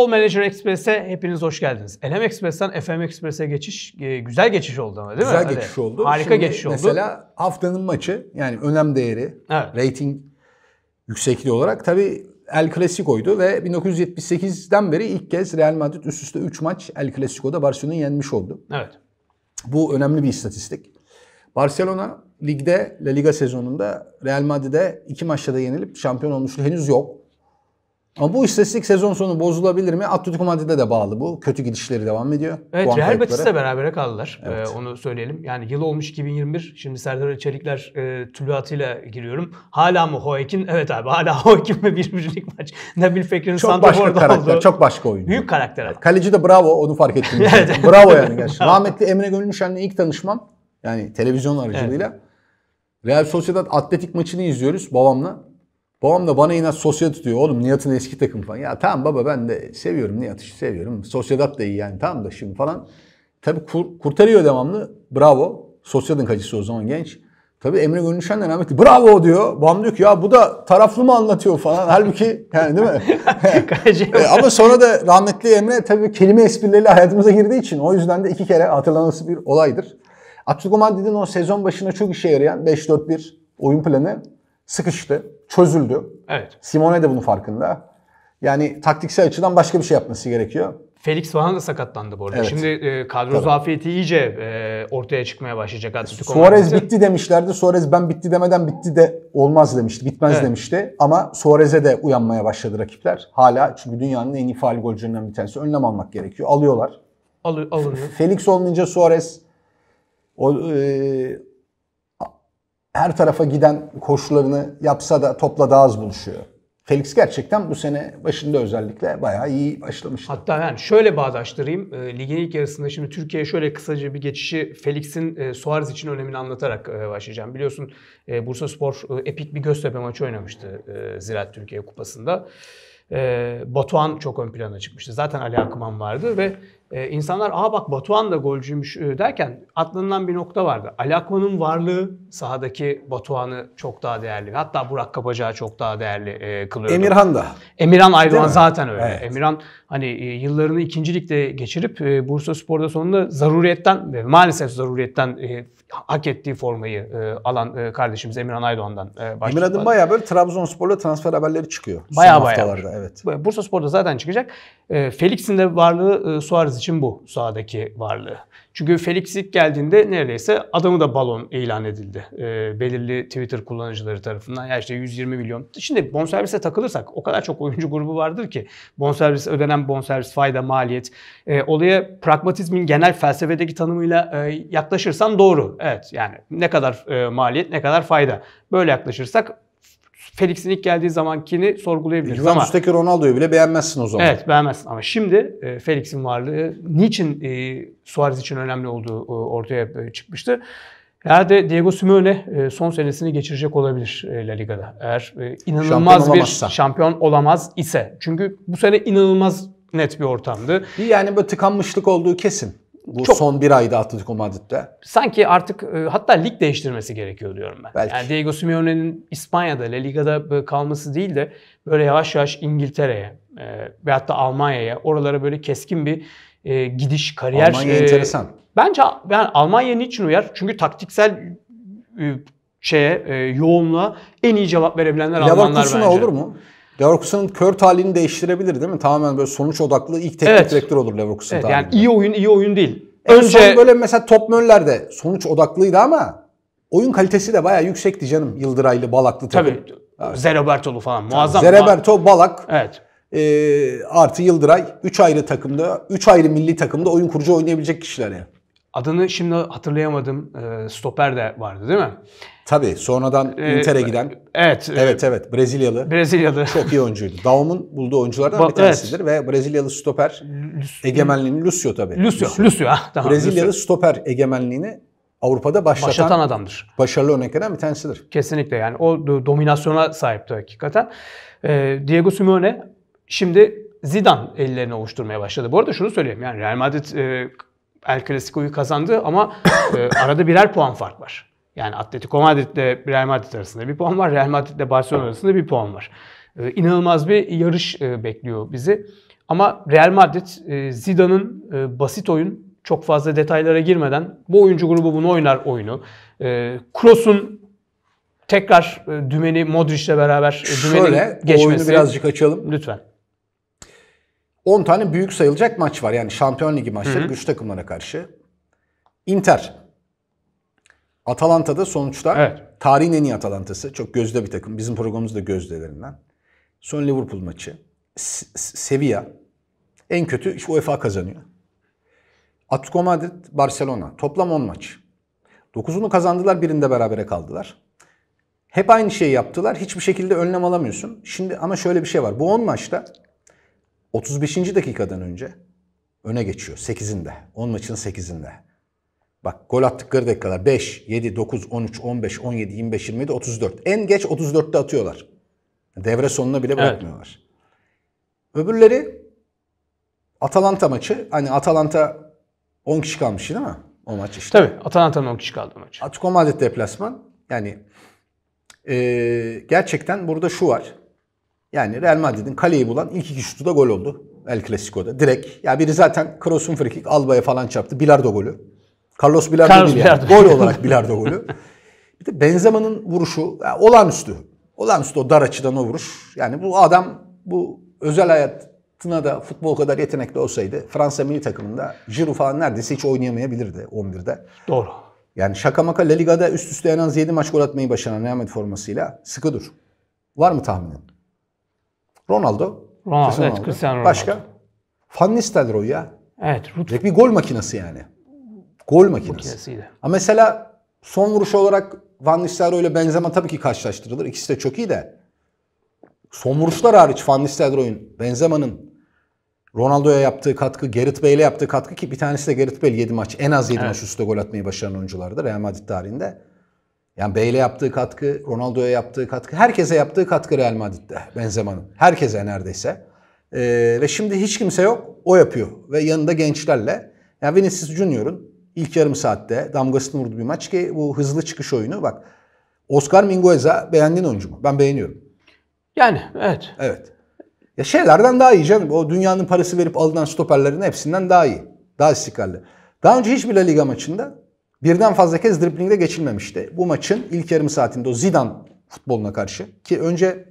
Futbol Manager Express'e hepiniz hoş geldiniz. LM Express'ten FM Express'e geçiş e, güzel geçiş oldu ama değil güzel mi? Güzel hani geçiş Hadi. oldu. Harika Şimdi geçiş oldu. Mesela haftanın maçı yani önem değeri, evet. rating yüksekliği olarak tabii El Clasico'ydu ve 1978'den beri ilk kez Real Madrid üst üste 3 maç El Clasico'da Barcelona'yı yenmiş oldu. Evet. Bu önemli bir istatistik. Barcelona ligde La Liga sezonunda Real Madrid'e 2 maçta da yenilip şampiyon olmuşluğu henüz yok. Ama bu istatistik sezon sonu bozulabilir mi? Atletico Madrid'e de bağlı bu. Kötü gidişleri devam ediyor. Evet Real Betis'le beraber kaldılar. Ee, evet. Ee, onu söyleyelim. Yani yıl olmuş 2021. Şimdi Serdar Çelikler e, tülatıyla giriyorum. Hala mı Hoekin? Evet abi hala Hoekin ve bir birlik maç. Nabil Fekri'nin Santafor'da karakter, oldu. Çok başka oyuncu. Büyük karakter ama. Kaleci de bravo onu fark ettim. evet. Bravo yani gerçekten. Rahmetli Emre Gönülşen'le ilk tanışmam. Yani televizyon aracılığıyla. Evet. Real Sociedad Atletik maçını izliyoruz babamla. Babam da bana inat Sociedad diyor. Oğlum Nihat'ın eski takım falan. Ya tamam baba ben de seviyorum Nihat'ı seviyorum. Sociedad da iyi yani tamam da şimdi falan. tabi kur, kurtarıyor devamlı. Bravo. Sociedad'ın kaçısı o zaman genç. tabi Emre Gönülşen de rahmetli. Bravo diyor. Babam diyor ki ya bu da taraflı mı anlatıyor falan. Halbuki yani değil mi? e, ama sonra da rahmetli Emre tabi kelime esprileriyle hayatımıza girdiği için o yüzden de iki kere hatırlanması bir olaydır. Atletico Madrid'in o sezon başına çok işe yarayan 5-4-1 oyun planı sıkıştı, çözüldü. Evet. Simone de bunun farkında. Yani taktiksel açıdan başka bir şey yapması gerekiyor. Felix falan da sakatlandı bu arada. Evet. Şimdi e, kadro Tabii. zafiyeti iyice e, ortaya çıkmaya başlayacak Atletico Suarez bitti demişlerdi. Suarez ben bitti demeden bitti de olmaz demişti. Bitmez evet. demişti. Ama Suarez'e de uyanmaya başladı rakipler. Hala çünkü dünyanın en iyi faal golcülerinden bir tanesi. Önlem almak gerekiyor. Alıyorlar. Alı, alınıyor. Felix olmayınca Suarez o, e, her tarafa giden koşularını yapsa da topla daha az buluşuyor. Felix gerçekten bu sene başında özellikle bayağı iyi başlamıştı. Hatta yani şöyle bağdaştırayım. E, ligin ilk yarısında şimdi Türkiye'ye şöyle kısaca bir geçişi Felix'in e, Suarez için önemini anlatarak e, başlayacağım. Biliyorsun e, Bursa Spor e, epik bir Göztepe maçı oynamıştı e, Ziraat Türkiye Kupası'nda. E, Batuhan çok ön plana çıkmıştı. Zaten Ali Akman vardı ve e, insanlar aa bak Batuhan da golcüymüş e, derken atlanılan bir nokta vardı. Alako'nun varlığı sahadaki Batuhan'ı çok daha değerli. Hatta Burak Kapaca'yı çok daha değerli e, kılıyordu. Emirhan da. Emirhan Aydoğan zaten öyle. Evet. Emirhan hani e, yıllarını ikincilikte geçirip e, Bursa Spor'da sonunda zaruretten ve maalesef zaruretten e, hak ettiği formayı e, alan e, kardeşimiz Emirhan Aydoğan'dan e, başladı. Emirhan'ın bayağı böyle Trabzonspor'la transfer haberleri çıkıyor. Bayağı bayağı. Evet. Bursa Spor'da zaten çıkacak. E, Felix'in de varlığı e, Suarez için bu sahadaki varlığı. Çünkü Felix ilk geldiğinde neredeyse adamı da balon ilan edildi. E, belirli Twitter kullanıcıları tarafından. Ya işte 120 milyon. Şimdi bonservise takılırsak o kadar çok oyuncu grubu vardır ki. Bonservis ödenen bonservis, fayda, maliyet. E, olaya pragmatizmin genel felsefedeki tanımıyla e, yaklaşırsan doğru. Evet yani ne kadar e, maliyet ne kadar fayda. Böyle yaklaşırsak Felix'in ilk geldiği zamankini sorgulayabiliriz Juventus'taki ama... Ronaldo'yu bile beğenmezsin o zaman. Evet beğenmezsin ama şimdi e, Felix'in varlığı niçin e, Suarez için önemli olduğu e, ortaya e, çıkmıştı. Herhalde Diego Simeone son senesini geçirecek olabilir e, La Liga'da. Eğer inanılmaz şampiyon bir şampiyon olamaz ise. Çünkü bu sene inanılmaz net bir ortamdı. Yani böyle tıkanmışlık olduğu kesin. Bu çok, son bir ayda Atletico Madrid'de. Sanki artık e, hatta lig değiştirmesi gerekiyor diyorum ben. Belki. Yani Diego Simeone'nin İspanya'da, La Liga'da kalması değil de böyle yavaş yavaş İngiltere'ye e, ve hatta Almanya'ya oralara böyle keskin bir e, gidiş, kariyer. Almanya e, enteresan. Bence yani Almanya niçin uyar? Çünkü taktiksel e, şeye e, yoğunluğa en iyi cevap verebilenler Almanlar bence. olur mu? Leverkusen'ın kör talihini değiştirebilir değil mi? Tamamen böyle sonuç odaklı ilk teknik evet. direktör olur Leverkusen evet, Yani iyi oyun iyi oyun değil. En son böyle mesela Top de sonuç odaklıydı ama oyun kalitesi de bayağı yüksekti canım. Yıldıraylı, Balaklı takım. Tabii. Evet. falan muazzam. Zeroberto, Balak. Evet. E, artı Yıldıray. Üç ayrı takımda, üç ayrı milli takımda oyun kurucu oynayabilecek kişiler yani. Adını şimdi hatırlayamadım. Ee, stoper de vardı değil mi? Tabii. Sonradan ee, Inter'e giden. Evet. Evet evet. Brezilyalı. Brezilyalı. Çok iyi oyuncuydu. Daum'un bulduğu oyunculardan ba- bir tanesidir evet. ve Brezilyalı stoper egemenliğini Lucio tabii. Lucio. Lucio. Lucio. Ha, ah, tamam, Brezilyalı Lucio. stoper egemenliğini Avrupa'da başlatan, başlatan adamdır. Başarılı örneklerden bir tanesidir. Kesinlikle yani o dominasyona sahipti hakikaten. Ee, Diego Simeone şimdi Zidane ellerini oluşturmaya başladı. Bu arada şunu söyleyeyim yani Real Madrid e, El Clasico'yu kazandı ama e, arada birer puan fark var. Yani Atletico Madrid ile Real Madrid arasında bir puan var. Real Madrid ile Barcelona arasında bir puan var. E, inanılmaz bir yarış e, bekliyor bizi. Ama Real Madrid e, Zidane'ın e, basit oyun çok fazla detaylara girmeden bu oyuncu grubu bunu oynar oyunu. E, Kroos'un tekrar e, dümeni Modric'le beraber e, dümeni Şöyle, geçmesi. Şöyle oyunu birazcık açalım. Lütfen. 10 tane büyük sayılacak maç var. Yani Şampiyon Ligi maçları Hı-hı. güç takımlara karşı. Inter. Atalanta'da sonuçta evet. tarihin en iyi Atalanta'sı. Çok gözde bir takım. Bizim programımız da gözdelerinden. Son Liverpool maçı. Sevilla. En kötü işte UEFA kazanıyor. Atletico Madrid, Barcelona. Toplam 10 maç. 9'unu kazandılar, birinde berabere kaldılar. Hep aynı şeyi yaptılar. Hiçbir şekilde önlem alamıyorsun. Şimdi ama şöyle bir şey var. Bu 10 maçta 35. dakikadan önce öne geçiyor 8'inde. 10 maçın 8'inde. Bak gol attıkları dakikalar 5, 7, 9, 13, 15, 17, 25, 27, 34. En geç 34'te atıyorlar. Devre sonuna bile bırakmıyorlar. Evet. Öbürleri Atalanta maçı. Hani Atalanta 10 kişi kalmış değil mi? O maç işte. Tabii Atalanta'nın 10 kişi kaldı maç. Atletico Madrid deplasman. Yani e, gerçekten burada şu var. Yani Real Madrid'in kaleyi bulan ilk iki şutu da gol oldu. El Clasico'da. Direkt. Ya biri zaten cross'un frikik Alba'ya falan çarptı. Bilardo golü. Carlos Bilardo Carlos değil Bilardo. yani. Gol olarak Bilardo golü. Bir de Benzema'nın vuruşu yani olağanüstü. Olağanüstü o dar açıdan o vuruş. Yani bu adam bu özel hayatına da futbol kadar yetenekli olsaydı Fransa milli takımında Giroud falan neredeyse hiç oynayamayabilirdi 11'de. Doğru. Yani şaka maka La Liga'da üst üste en az 7 maç gol atmayı başaran Real formasıyla sıkı dur. Var mı tahminin? Ronaldo. Ronaldo, Cristiano evet, Cristiano Ronaldo. Başka? Van Nistelrooy ya. Evet. Rut. bir gol makinesi yani. Gol makinesi. Makinesiydi. Ama mesela son vuruş olarak Van Nistelrooy ile Benzema tabii ki karşılaştırılır. İkisi de çok iyi de. Son vuruşlar hariç Van Nistelrooy'un, Benzema'nın Ronaldo'ya yaptığı katkı, Gerrit Bale'e yaptığı katkı ki bir tanesi de Gerrit Bale 7 maç en az 7 evet. maç üstte gol atmayı başaran oyunculardır Real Madrid tarihinde. Yani Bale'e yaptığı katkı, Ronaldo'ya yaptığı katkı, herkese yaptığı katkı Real Madrid'de Benzema'nın. Herkese neredeyse. E, ve şimdi hiç kimse yok, o yapıyor. Ve yanında gençlerle. Yani Vinicius Junior'un ilk yarım saatte damgasını vurdu bir maç ki bu hızlı çıkış oyunu. Bak Oscar Mingueza beğendiğin oyuncu mu? Ben beğeniyorum. Yani evet. Evet. Ya şeylerden daha iyi canım. O dünyanın parası verip alınan stoperlerin hepsinden daha iyi. Daha istikrarlı. Daha önce hiçbir La Liga maçında Birden fazla kez driblingde geçilmemişti. Bu maçın ilk yarım saatinde o Zidane futboluna karşı ki önce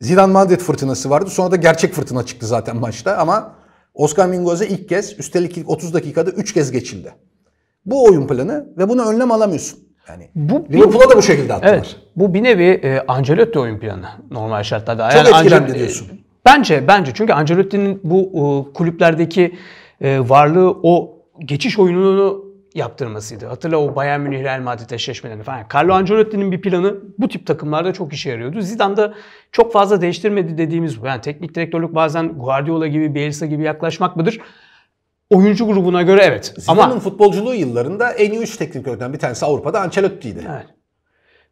Zidane Madrid fırtınası vardı. Sonra da gerçek fırtına çıktı zaten maçta ama Oscar Minguaz'e ilk kez üstelik ilk 30 dakikada 3 kez geçildi. Bu oyun planı ve bunu önlem alamıyorsun. Yani bu Liverpool'a da bu şekilde attılar. Evet. Bu bir nevi e, Ancelotti oyun planı normal şartlarda. Çok yani etkilendi Ancelotti, diyorsun. E, bence bence çünkü Ancelotti'nin bu e, kulüplerdeki e, varlığı o geçiş oyununu yaptırmasıydı. Hatırla o Bayern Münih Real Madrid eşleşmelerini falan. Carlo Ancelotti'nin bir planı bu tip takımlarda çok işe yarıyordu. Zidane da çok fazla değiştirmedi dediğimiz bu. Yani teknik direktörlük bazen Guardiola gibi, Bielsa gibi yaklaşmak mıdır? Oyuncu grubuna göre evet. Zidane'ın Ama... futbolculuğu yıllarında en iyi 3 teknik direktörden bir tanesi Avrupa'da Ancelotti'ydi. Evet.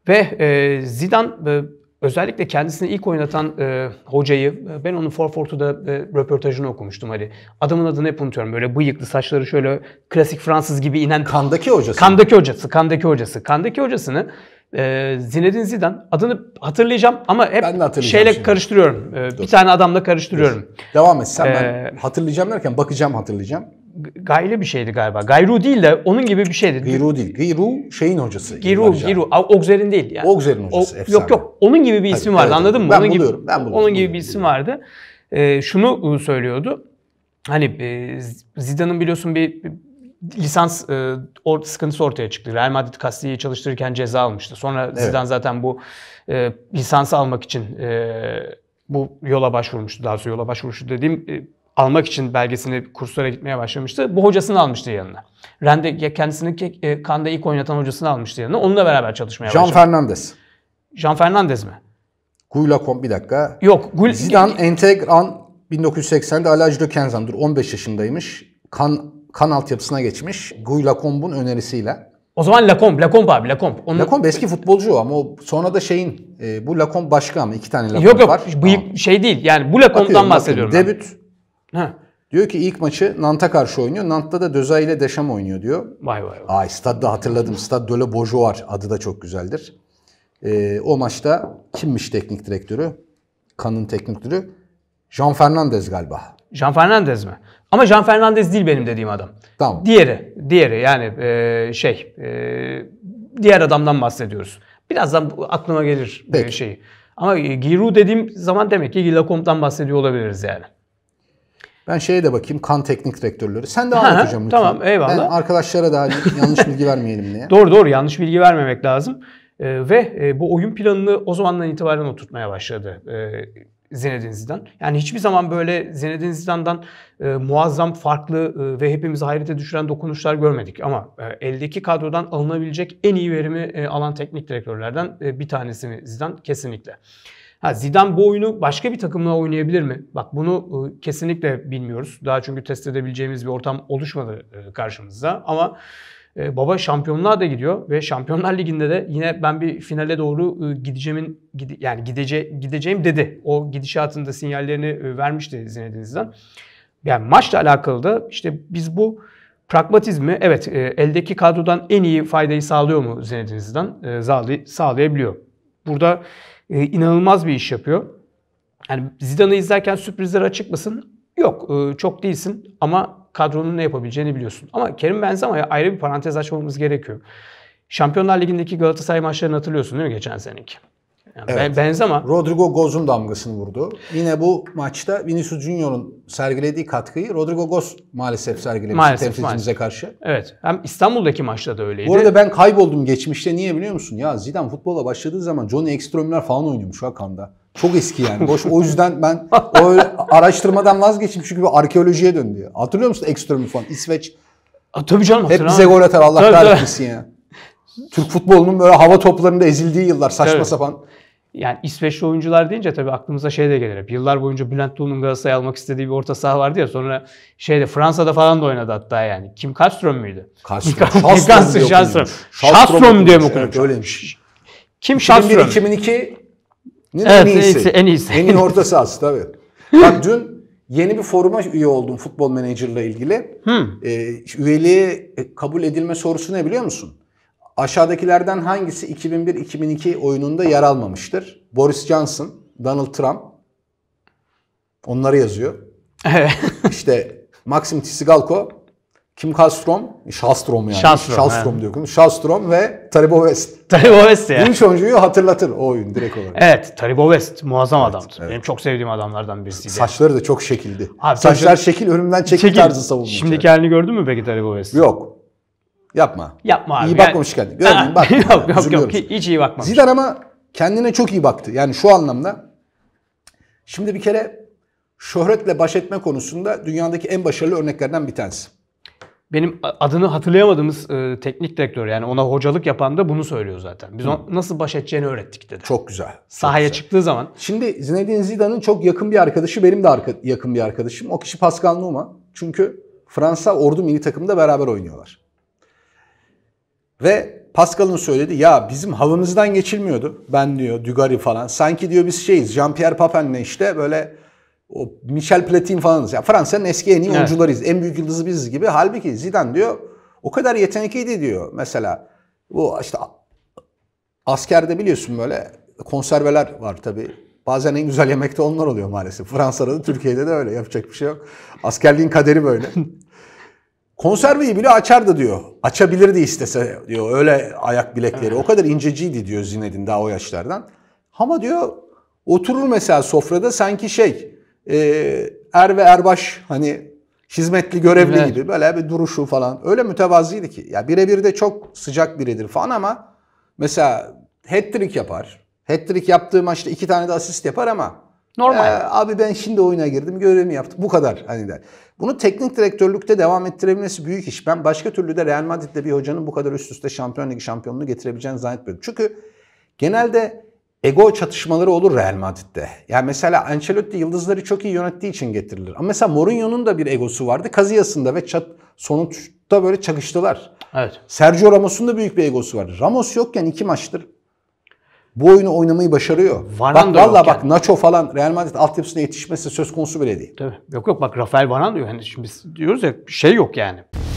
Ve e, Zidane e, Özellikle kendisini ilk oynatan e, hocayı, e, ben onun 442'da e, röportajını okumuştum Ali. Hani adamın adını hep unutuyorum. Böyle bıyıklı, saçları şöyle klasik Fransız gibi inen... Kandaki hocası. Kandaki hocası, Kandaki hocası. Kandaki hocasını e, Zinedine Zidane adını hatırlayacağım ama hep şeyle şimdi. karıştırıyorum. E, bir tane adamla karıştırıyorum. Dur. Devam et sen ee, ben hatırlayacağım derken bakacağım hatırlayacağım. Gayri bir şeydi galiba. Gayru değil de onun gibi bir şeydi. Gayru değil. Gayru şeyin hocası. Gayru, Gayru. Ogzer'in değil yani. Ogzer'in hocası. O, efsane. Yok yok. Onun gibi bir isim Tabii, vardı evet, anladın mı? Ben onun buluyorum. Gibi, ben buluyorum. Onun gibi buluyorum, bir isim vardı. Ee, şunu e, söylüyordu. Hani e, Zidane'ın biliyorsun bir lisans e, or, sıkıntısı ortaya çıktı. Real Madrid Castelli'yi çalıştırırken ceza almıştı. Sonra evet. Zidane zaten bu e, lisansı almak için e, bu yola başvurmuştu. Daha sonra yola başvurmuştu dediğim e, almak için belgesini kurslara gitmeye başlamıştı. Bu hocasını almıştı yanına. Rende kendisini e, Kanda ilk oynatan hocasını almıştı yanına. Onunla beraber çalışmaya başladı. Jean Fernandez. Jean Fernandez mi? Gula bir dakika. Yok. Gul Zidane Entegran 1980'de Alaj de 15 yaşındaymış. Kan, kan altyapısına geçmiş. Guy Lacomb'un önerisiyle. O zaman Lacombe, Lacombe abi Lacombe. Onun... Lacombe eski futbolcu ama o sonra da şeyin e, bu Lacombe başka ama iki tane Lacombe yok, yok, var. Yok yok şey değil yani bu Lacombe'dan bahsediyorum. Debüt Heh. Diyor ki ilk maçı Nant'a karşı oynuyor. Nant'ta da Döza ile Deşam oynuyor diyor. Vay vay vay. Ay stadda hatırladım. Stad de la adı da çok güzeldir. Ee, o maçta kimmiş teknik direktörü? Kan'ın teknik direktörü. Jean Fernandez galiba. Jean Fernandez mi? Ama Jean Fernandez değil benim dediğim adam. Tamam. Diğeri. Diğeri yani e, şey. E, diğer adamdan bahsediyoruz. Birazdan aklıma gelir Peki. şeyi. Ama Giroud dediğim zaman demek ki Lacombe'dan bahsediyor olabiliriz yani. Ben şeye de bakayım kan teknik direktörleri. Sen de anlat hocam lütfen. Tamam eyvallah. Ben arkadaşlara daha hani yanlış bilgi vermeyelim diye. doğru doğru yanlış bilgi vermemek lazım. Ee, ve e, bu oyun planını o zamandan itibaren oturtmaya başladı e, Zinedine Zidane. Yani hiçbir zaman böyle Zinedine Zidane'dan e, muazzam farklı e, ve hepimizi hayrete düşüren dokunuşlar görmedik. Ama e, eldeki kadrodan alınabilecek en iyi verimi e, alan teknik direktörlerden e, bir tanesi Zidane kesinlikle. Ha Zidane bu oyunu başka bir takımla oynayabilir mi? Bak bunu e, kesinlikle bilmiyoruz. Daha çünkü test edebileceğimiz bir ortam oluşmadı e, karşımızda. Ama e, baba şampiyonluğa da gidiyor ve Şampiyonlar Ligi'nde de yine ben bir finale doğru e, gideceğimin gide, yani gidece, gideceğim dedi. O gidişatında sinyallerini e, vermişti Zinedine Zidane. Yani maçla alakalı da işte biz bu pragmatizmi evet e, eldeki kadrodan en iyi faydayı sağlıyor mu Zinedine Zidane? E, sağlayabiliyor. Burada e, inanılmaz bir iş yapıyor. Yani Zidane'ı izlerken sürprizler açık mısın? Yok e, çok değilsin ama kadronun ne yapabileceğini biliyorsun. Ama Kerim Benzema'ya ayrı bir parantez açmamız gerekiyor. Şampiyonlar Ligi'ndeki Galatasaray maçlarını hatırlıyorsun değil mi geçen seneki? Yani evet. Benzema. Rodrigo Goz'un damgasını vurdu. Yine bu maçta Vinicius Junior'un sergilediği katkıyı Rodrigo Goz maalesef sergilemişti maalesef, temsilcimize maalesef. karşı. Evet. Hem İstanbul'daki maçta da öyleydi. Bu arada ben kayboldum geçmişte. Niye biliyor musun? Ya Zidane futbola başladığı zaman Johnny Ekstromler falan oynuyormuş Hakan'da. Çok eski yani. Boş. O yüzden ben o araştırmadan vazgeçtim çünkü bir arkeolojiye döndü. Hatırlıyor musun Ekström'ü falan? İsveç. A, tabii canım. Hep bize gol atar Allah kahretmesin ya. Türk futbolunun böyle hava toplarında ezildiği yıllar saçma evet. sapan yani İsveçli oyuncular deyince tabii aklımıza şey de gelir. yıllar boyunca Bülent Doğulu'nun Galatasaray'a almak istediği bir orta saha vardı ya. Sonra şeyde Fransa'da falan da oynadı hatta yani. Kim Karlström müydü? Karlström. Şastrom. Şastrom. Şastrom diye mi okumuş? öyleymiş. Kim Şastrom? 2002 evet, en iyisi. En iyisi. En iyi orta sahası tabii. Bak dün yeni bir foruma üye oldum futbol menajerle ilgili. Hmm. Ee, üyeliğe kabul edilme sorusu ne biliyor musun? Aşağıdakilerden hangisi 2001-2002 oyununda yer almamıştır? Boris Johnson, Donald Trump. Onları yazıyor. Evet. işte Maxim Tsigalko, Kim Kastrom, Şastrom yani. Şastrom, Şastrom diyor. Şastrom ve Taribo West. Taribo West ya. Üç oyuncuyu hatırlatır o oyun direkt olarak. Evet Taribo West muazzam evet, adamdı. Evet. Benim çok sevdiğim adamlardan birisiydi. Saçları da çok şekildi. Abi, Saçlar tabii, şekil, ölümden çekil, çekil tarzı savunmuş. Şimdiki yani. halini gördün mü peki Taribo West? Yok. Yapma. Yapma abi. İyi bakmamış yani... kendine. Görmeyin bak. yok yani. yok yok hiç iyi bakmamış. Zidane ama kendine çok iyi baktı. Yani şu anlamda. Şimdi bir kere şöhretle baş etme konusunda dünyadaki en başarılı örneklerden bir tanesi. Benim adını hatırlayamadığımız e, teknik direktör yani ona hocalık yapan da bunu söylüyor zaten. Biz Hı. nasıl baş edeceğini öğrettik dedi. Çok güzel. Sahaya çok güzel. çıktığı zaman. Şimdi Zinedine Zidane'ın çok yakın bir arkadaşı benim de arka, yakın bir arkadaşım. O kişi Pascal Numa. Çünkü Fransa ordu milli takımında beraber oynuyorlar. Ve Pascal'ın söyledi ya bizim havamızdan geçilmiyordu. Ben diyor Dugarry falan. Sanki diyor biz şeyiz Jean-Pierre Papin'le işte böyle o Michel Platini falanız. Ya Fransa'nın eski en iyi evet. oyuncularıyız. En büyük yıldızı biziz gibi. Halbuki Zidane diyor o kadar yetenekliydi diyor. Mesela bu işte askerde biliyorsun böyle konserveler var tabii. Bazen en güzel yemekte onlar oluyor maalesef. Fransa'da da Türkiye'de de öyle yapacak bir şey yok. Askerliğin kaderi böyle. Konserveyi bile açardı diyor. Açabilirdi istese diyor. Öyle ayak bilekleri. O kadar inceciydi diyor Zinedine daha o yaşlardan. Ama diyor oturur mesela sofrada sanki şey e, er ve erbaş hani hizmetli görevli evet. gibi böyle bir duruşu falan. Öyle mütevazıydı ki. Ya birebir de çok sıcak biridir falan ama mesela hat-trick yapar. Hat-trick yaptığı maçta iki tane de asist yapar ama Normal. Ee, abi ben şimdi oyuna girdim, görevimi yaptım. Bu kadar hani der. Bunu teknik direktörlükte devam ettirebilmesi büyük iş. Ben başka türlü de Real Madrid'de bir hocanın bu kadar üst üste Şampiyon Ligi şampiyonluğunu getirebileceğini zannetmiyorum. Çünkü genelde ego çatışmaları olur Real Madrid'de. Yani mesela Ancelotti yıldızları çok iyi yönettiği için getirilir. Ama mesela Mourinho'nun da bir egosu vardı. Kaziyas'ında ve çat, sonuçta böyle çakıştılar. Evet. Sergio Ramos'un da büyük bir egosu vardı. Ramos yokken iki maçtır bu oyunu oynamayı başarıyor. Varan bak valla bak Nacho falan Real Madrid altyapısına yetişmesi söz konusu bile değil. Tabii. Yok yok bak Rafael Varan diyor. Hani şimdi biz diyoruz ya şey yok yani.